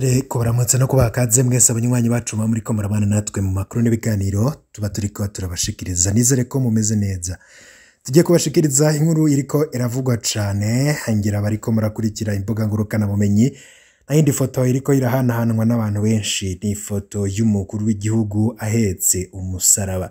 mbere no kubaha akadze mwese abanywanyi bacu muba muri ko natwe mu makuru n'ibiganiro tuba turi ko turabashikiriza nizere ko mumeze neza tujye kubashikiriza inkuru iri ko iravugwa cyane hangira bari ko murakurikira imbuga ngurukanabumenyi na foto iri ko irahanahanwa n'abantu benshi ni ifoto y'umukuru w'igihugu ahetse umusaraba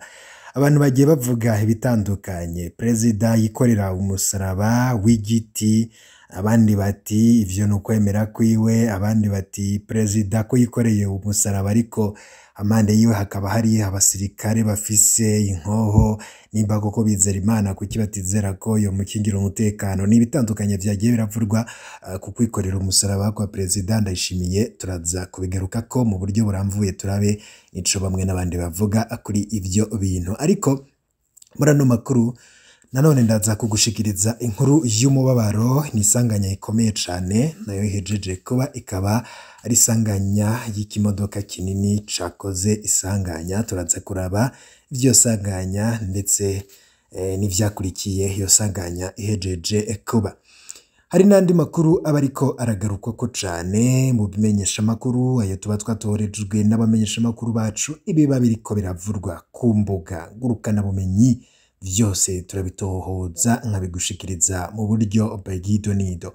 abantu bagiye bavuga ibitandukanye perezida yikorera umusaraba w'igiti abandi bati ibyo ni ukwemera kwiwe abandi bati perezida ko yikoreye umusaraba ariko amande yiwe hakaba hari abasirikare bafise inkoho nimba koko bizera imana kuki batizera ko iyo mukingira umutekano ni ibitandukanye byagiye biravurwa eh, ku kwikorera umusaraba kwa perezida ndayishimiye turaza kubigaruka ko mu buryo buramvuye turabe nico bamwe n'abandi bavuga kuri ibyo bintu ariko muri ano makuru nanone ndaza kugushikiriza inkuru y'umubabaro ni isanganya ikomeye cyane nayo ihejeje kuba ikaba ari isanganya y'ikimodoka kinini cyakoze isanganya turaza kuraba ibyo sanganya ndetse eh, n'ibyakurikiye iyo sanganya ihejeje kuba hari n'andi makuru aba ariko aragarukwa ko cyane mu bimenyeshamakuru ayo tuba twatorejwe n'abamenyeshamakuru bacu ibiba biriko biravurwa ku mbuga ngurukanabumenyi byose turabitohoza nkabigushikiriza mu buryo bw'ido n'ido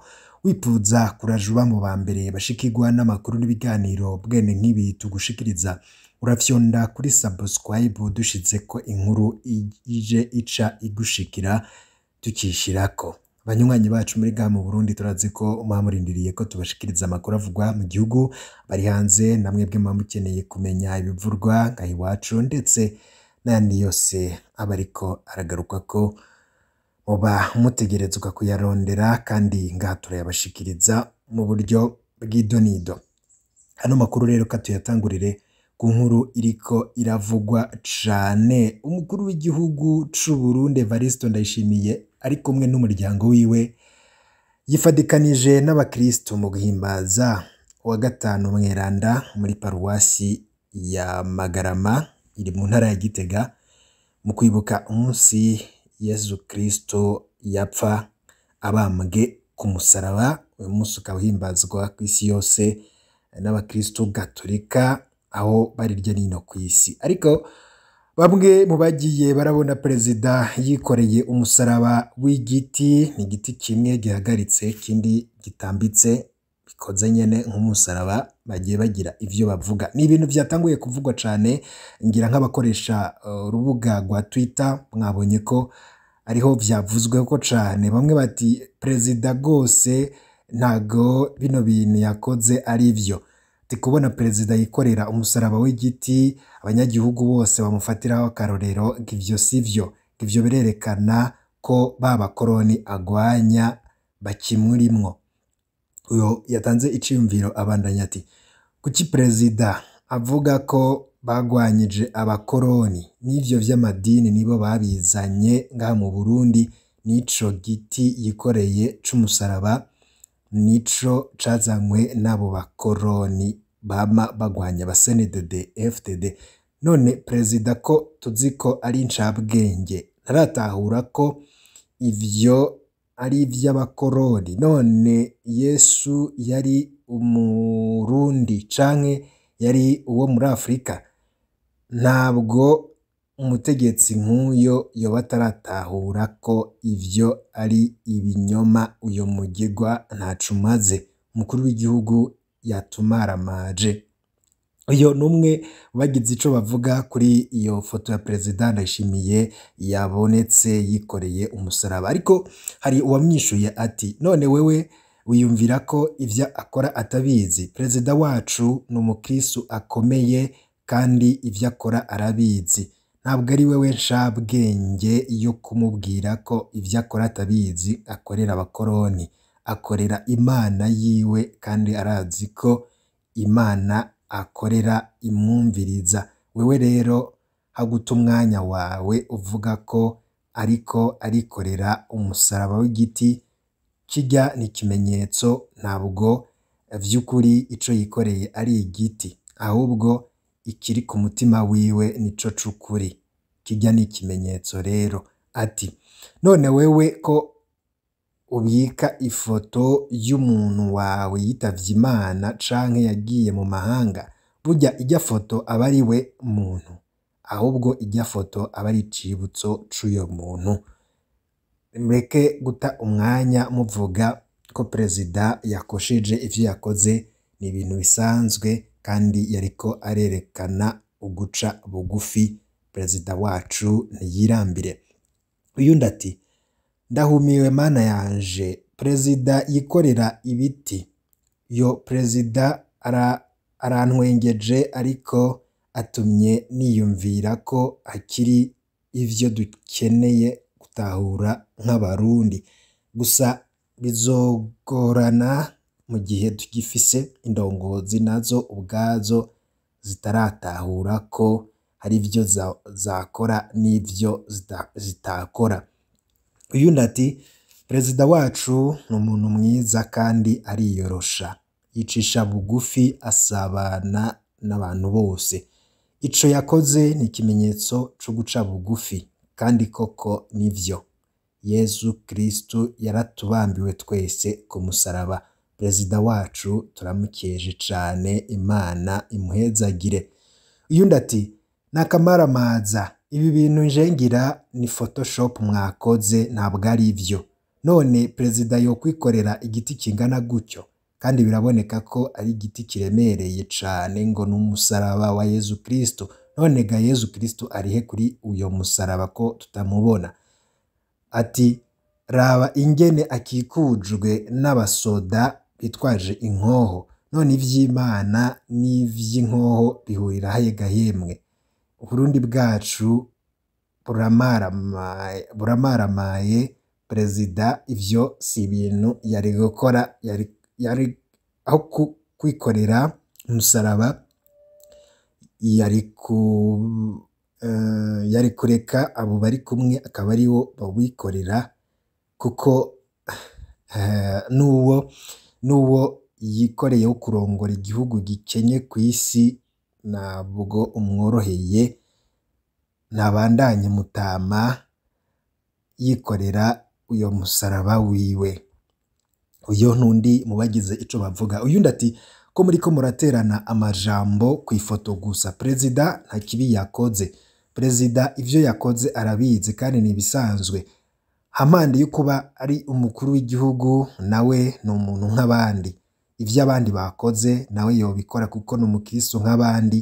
wifuza kurajuba mu ba mbere bashikirwa n'amakuru n'ibiganiro bwene nk'ibi tugushikiriza urafyonda kuri subscribe dushize ko inkuru ije ica igushikira ko. banywanyi bacu muri ga mu Burundi turazi ko mwamurindiriye ko tubashikiriza amakuru avugwa mu gihugu bari hanze namwe bwe mukeneye kumenya ibivurwa nka iwacu ndetse n'ayandi yose aba ariko aragaruka ko muba mutegerezwa kuyarondera kandi ngaha turayabashikiriza mu buryo bw'idonido. Ano makuru rero ka tuyatangurire ku nkuru iriko iravugwa cane umukuru w'igihugu c'u Burundi Evariste Ndayishimiye ari kumwe n'umuryango wiwe yifadikanije n'abakristo mu guhimbaza uwa gatanu mweranda muri paruwasi ya Magarama iri mu ntara ya Gitega mu kwibuka umunsi Yezu Kristo yapfa abambwe ku musaraba, uyu munsi ukaba uhimbazwa ku isi yose n'abakristo gatolika aho bari nino ku isi, ariko bamwe mu bagiye barabona perezida yikoreye umusaraba w'igiti, ni igiti kimwe gihagaritse ikindi gitambitse bikoze nyine nk'umusaraba. bagiye bagira ibyo bavuga ni ibintu byatanguye kuvugwa cyane ngira nk'abakoresha eh, urubuga rwa twita mwabonye ko ariho byavuzweho cyane bamwe bati perezida rwose ntago bino bintu yakoze ari byo ndi kubona perezida yikorera umusaraba w'igiti abanyagihugu bose bamufatiraho akarorero ngo ibyo si byo ibyo birerekana ko ba bakoroni agwanya bakimurimwo uyu yatanze icyiyumviro abandanya ati kuki perezida avuga ko bagwanyije abakoroni n'ibyo by'amadini nibo babizanye ngaha mu burundi n'ico giti yikoreye c'umusaraba nico cazanywe n'abo bakoroni bama bagwanya abaseneded fdd none perezida ko tuzi ko ari incabwenge ntaratahura ko ivyo ari iby'abakoroni none yesu yari umurundi canke yari uwo muri afurika ntabwo umutegetsi nk'uyo yoba ataratahura ko ibyo ari ibinyoma uyu mugirwa ntacumaze. umaze umukuru w'igihugu yatumaramaje. uyu ni umwe bagize icyo bavuga kuri iyo foto ya perezida ndayishimiye yabonetse yikoreye umusaraba ariko hari uwamwishuye ati none wewe wiyumvira ko ibyo akora atabizi perezida wacu ni umukristo akomeye kandi ibyo akora arabizi ntabwo ari wewe nshabwenge yo kumubwira ko ibyo akora atabizi akorera abakoroni akorera imana yiwe kandi arazi ko imana akorera imwumviriza wewe rero haguta umwanya wawe uvuga ko ariko arikorera umusaraba w'igiti kijya ni ikimenyetso ntabwo by'ukuri ico yikoreye ari igiti ahubwo ikiri ku mutima wiwe nico c'ukuri kijya ni ikimenyetso rero ati none wewe ko ubika ifoto y'umuntu wawe yitabye Imana canke yagiye mu mahanga, bujya ijya foto aba ari we muntu, ahubwo ijya foto aba ari icibutso c'uyo muntu, mureke guta umwanya muvuga ko perezida yakosheje ibyo yakoze, ni ibintu bisanzwe kandi yariko arerekana uguca bugufi, perezida wacu ntiyirambire, uyundi ati Ndahumiwe Mana yanje perezida yikorera ibiti yo perezida arantwengeje ariko atumye niyumvira ko akiri ibyo dukeneye gutahura nk'abarundi gusa bizogorana mu gihe tugifise indongozi nazo ubwazo zitaratahura ko hari ibyo zakora n'ivyo zitakora uyundi ati perezida wacu ni umuntu mwiza kandi ariyorosha yicisha bugufi asabana n'abantu bose ico yakoze ni ikimenyetso cyo guca bugufi kandi koko nivyo yezu kristu yaratubambiwe twese ku musaraba perezida wacu turamukeje cane imana imuhezagire uyundi ati ni akamaramaza ibi bintu njengira ni photoshop mwakoze ntabwo ari byo none perezida yokwikorera igiti kingana gutyo kandi biraboneka ko ari igiti kiremereye cyane ngo ni umusaraba wa yezu kirisito none ga yezu kirisito arihe kuri uyu musaraba ko tutamubona ati raba ingene akikujwe n'abasoda bitwaje inkoho none iby'imana n'iby'inkoho bihurira haye Burundi bwacu buramaramaye perezida ibyo si ibintu yari gukora yari aho kwikorera umusaraba yari ku eh, yari kureka abo bari kumwe akaba ari wo bawikorera kuko eh, n'uwo n'uwo yikoreye wo kurongora igihugu gikenye ku kw'isi ntabwo umworoheye ntabandanye Mutama yikorera uyu musaraba wiwe, uyu ni undi mu bagize icyo bavuga, uyu undi ati ko muri ko muraterana amajambo ku ifoto gusa perezida nta kibi yakoze, perezida ibyo yakoze arabizi kandi ni ibisanzwe, hamande yo kuba ari umukuru w'igihugu nawe ni umuntu nk'abandi. ibyo abandi bakoze nawe yobikora kuko ni umukristo nk'abandi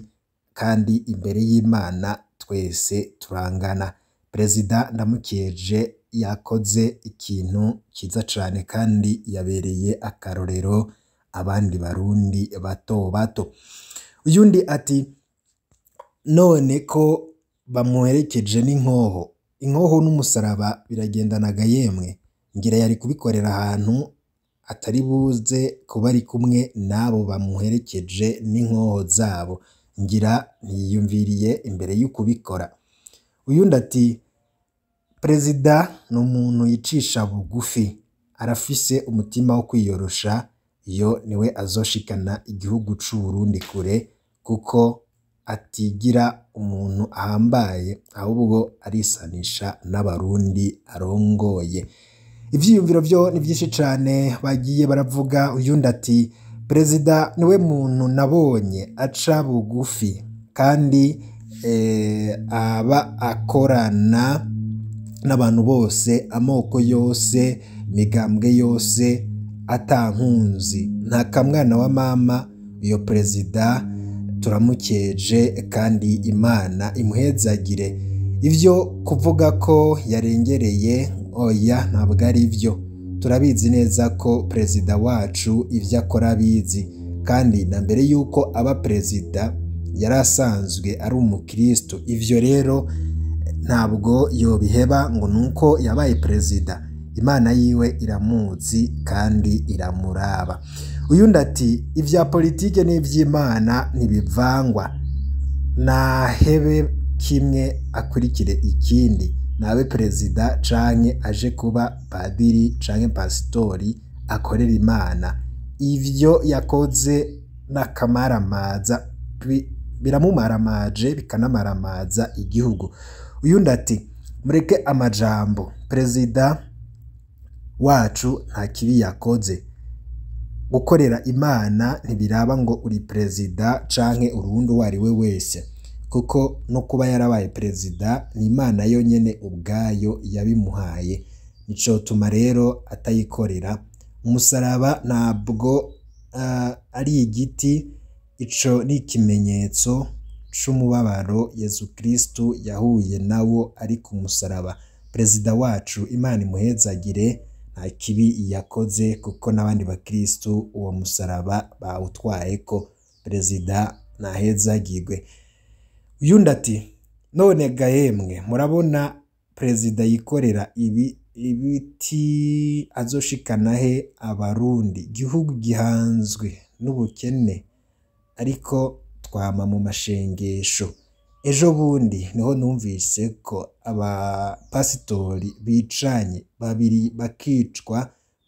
kandi imbere y'Imana twese turangana. Perezida Ndamukije yakoze ikintu cyiza cyane kandi yabereye akarorero abandi Barundi bato bato. Uyu undi ati none ko bamuherekeje n'inkoho, inkoho n'umusaraba biragendanaga yemwe? Ngira yari kubikorera ahantu atari buze kuba ari kumwe n'abo bamuherekeje n'inkoho zabo ngira ntiyiyumviriye imbere kubikora. uyundi ati perezida ni umuntu yicisha bugufi arafise umutima wo kwiyorosha iyo niwe azoshikana igihugu c'u kure kuko atigira umuntu ahambaye ahubwo arisanisha n'abarundi arongoye ibyiyumviro byo ni byinshi cyane bagiye baravuga uyundi ati perezida niwe muntu nabonye aca bugufi kandi eh, aba akorana n'abantu bose amoko yose imigambwe yose atankunzi nta kamwana wa mama uyu perezida turamukeje kandi imana imuhezagire ibyo kuvuga ko yarengereye oya ntabwo ari byo turabizi neza ko perezida wacu ibyo akora abizi kandi na mbere y'uko aba perezida yari asanzwe ari umukristo ibyo rero ntabwo yobiheba ngo ni uko yabaye perezida imana yiwe iramuzi kandi iramuraba uyundi ati ibya politiki n'iby'imana ntibivangwa nahebe kimwe akurikire ikindi ntabe perezida canke aje kuba padiri canke pasitori akorera imana ivyo yakoze n'akamaramaza biramumaramaje bikanamaramaza igihugu uyundi ati mureke amajambo perezida wacu nta kibi yakoze gukorera imana ntibiraba ngo uri perezida canke urundi uwo ari we wese kuko no kuba yarabaye perezida ni imana yonyine ubwayo yabimuhaye nicotuma rero atayikorera umusaraba ntabwo ari igiti ico ni ikimenyetso c'umubabaro yezu kristu yahuye nawo ari ku musaraba perezida wacu imana imuhezagire nta kibi yakoze kuko n'abandi bakristu uwo musaraba ko perezida ntahezagirwe uyu ati none ga yemwe murabona perezida yikorera ibi ibiti he abarundi gihugu gihanzwe n'ubukene ariko twama mu mashengesho ejo bundi niho numvise ko abapasitori bicanye babiri bakicwa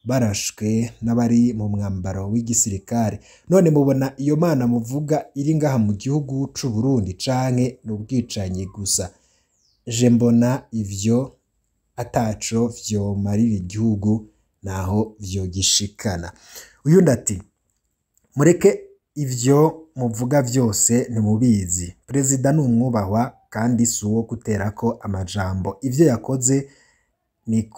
barashwe n'abari mu mwambaro w'igisirikare none mubona iyo mana muvuga iri ngaha mu gihugu cy'u Burundi canke n’ubwicanyi gusa je mbona ivyo ataco vyomarira igihugu naho vyogishikana uyu ati mureke ivyo muvuga byose ntimubizi perezida n’umwubahwa kandi si uwo guterako amajambo ibyo yakoze ni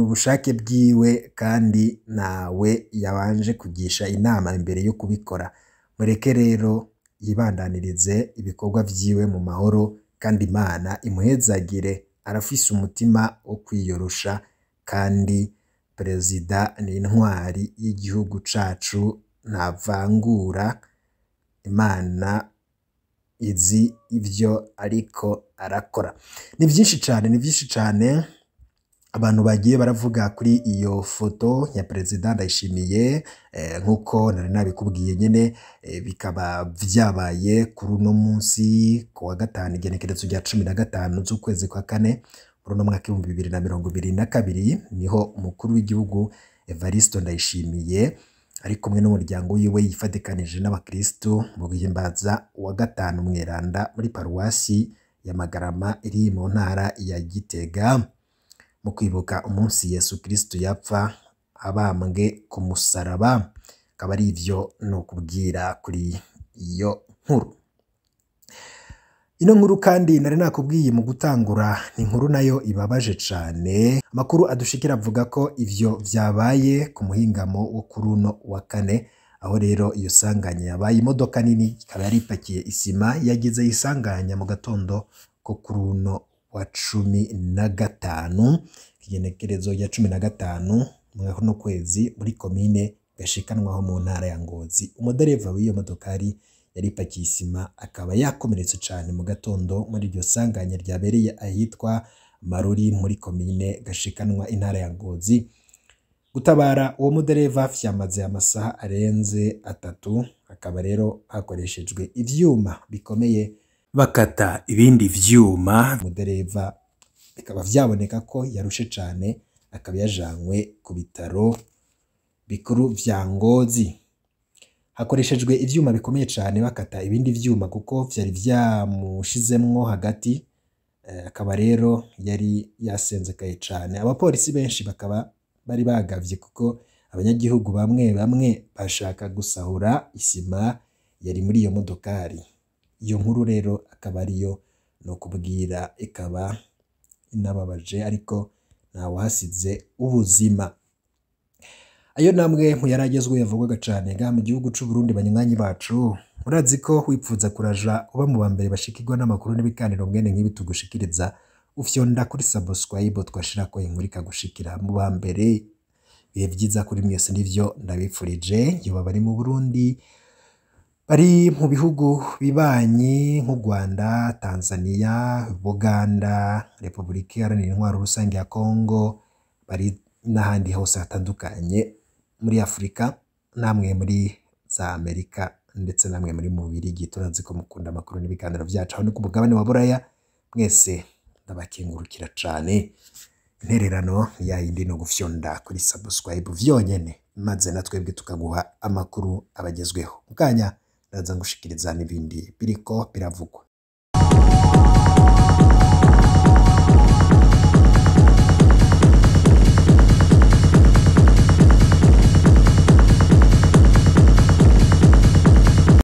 ubushake bwiwe kandi nawe yabanje kugisha inama mbere yo kubikora, mureke rero yibandanirize ibikorwa byiwe mu mahoro kandi Imana imuhezagire, arafise umutima wo kwiyorosha kandi perezida ni intwari y'igihugu cacu ntavangura, Imana izi ibyo ariko arakora, ni byinshi cyane ni byinshi cyane? abantu bagiye baravuga kuri iyo foto ya perezida ndayishimiye eh, nk'uko nari nabikubwiye nyine eh, bikaba byabaye kuri uno munsi ku wa gatanu igenekerezo rya cumi na gatanu z'ukwezi kwa kane muri uno mwaka ibihumbi bibiri na mirongo ibiri na kabiri niho umukuru w'igihugu Evariste Ndayishimiye ari kumwe n'umuryango wiwe yifatikanije n'abakirisitu mu guhimbaza uwa gatanu mweranda muri paruwasi ya Magarama iri mu ntara ya Gitega mu kwibuka umunsi Yesu Kristo yapfa abambwe ku musaraba, akaba ari ibyo ukubwira kuri iyo nkuru. Ino nkuru kandi nari nakubwiye mu gutangura ni inkuru nayo ibabaje cyane, amakuru adushikira avuga ko ibyo byabaye ku muhingamo wo kuri uno wa kane, aho rero iyo sanganya yabaye imodoka nini ikaba yari ipakiye isima yagize isanganya mu gatondo ko kuri uno wa cumi na gatanu kigenekerezo ya cumi na gatanu muri kuno kwezi muri komine gashikanwaho mu ntara ya ngozi umudereva w'iyo modokari yari ipakiye akaba yakomeretse cyane mu gatondo muri iryo sanganya ryabereye ahitwa maruri muri komine gashikanwa intara ya ngozi gutabara uwo mudereva byamaze amasaha arenze atatu hakaba rero hakoreshejwe ibyuma bikomeye bakata ibindi byuma umudereva bikaba byaboneka ko yarushe cyane akaba yajanywe ku bitaro bikuru bya Ngozi hakoreshejwe ibyuma bikomeye cyane bakata ibindi byuma kuko byari byamushizemwo hagati eh, akaba rero yari yasenzekaye cyane abapolisi benshi bakaba bari bagabye kuko abanyagihugu bamwe bamwe bashaka gusahura isima yari muri iyo modokari iyo nkuru rero akaba ariyo ni ukubwira ikaba inababaje ariko ntawahasize ubuzima ayo namwe yari agezweho yavugwaga cyane ga mu gihugu cy'u Burundi banywanyi bacu urazi ko wipfuza kuraja uba mu ba mbere bashikirwa n'amakuru n'ibiganiro mwene nk'ibi tugushikiriza ufyonda kuri subscribe twashira ko inkuru ikagushikira mu ba mbere bihe byiza kuri mwese nivyo ndabifurije yoba bari mu Burundi Bari mu bihugu bibanyi nk'u Rwanda, Tanzania, Buganda, Repubulika Iharanira Intwaro Rusange ya Kongo, bari n'ahandi hose hatandukanye muri Afurika, namwe muri za Amerika ndetse namwe muri mu Bubiligi, ko mukunda amakuru n'ibiganiro byacu, aho ni ku mugabane wa Buraya, mwese ndabakengurukira cyane, intererano ya yindi ni ugufyonda kuri subscribe vyonyene, maze na twebwe tukaguha amakuru abagezweho mu kanya ndaza gushikiriza n'ibindi biriko biravugwa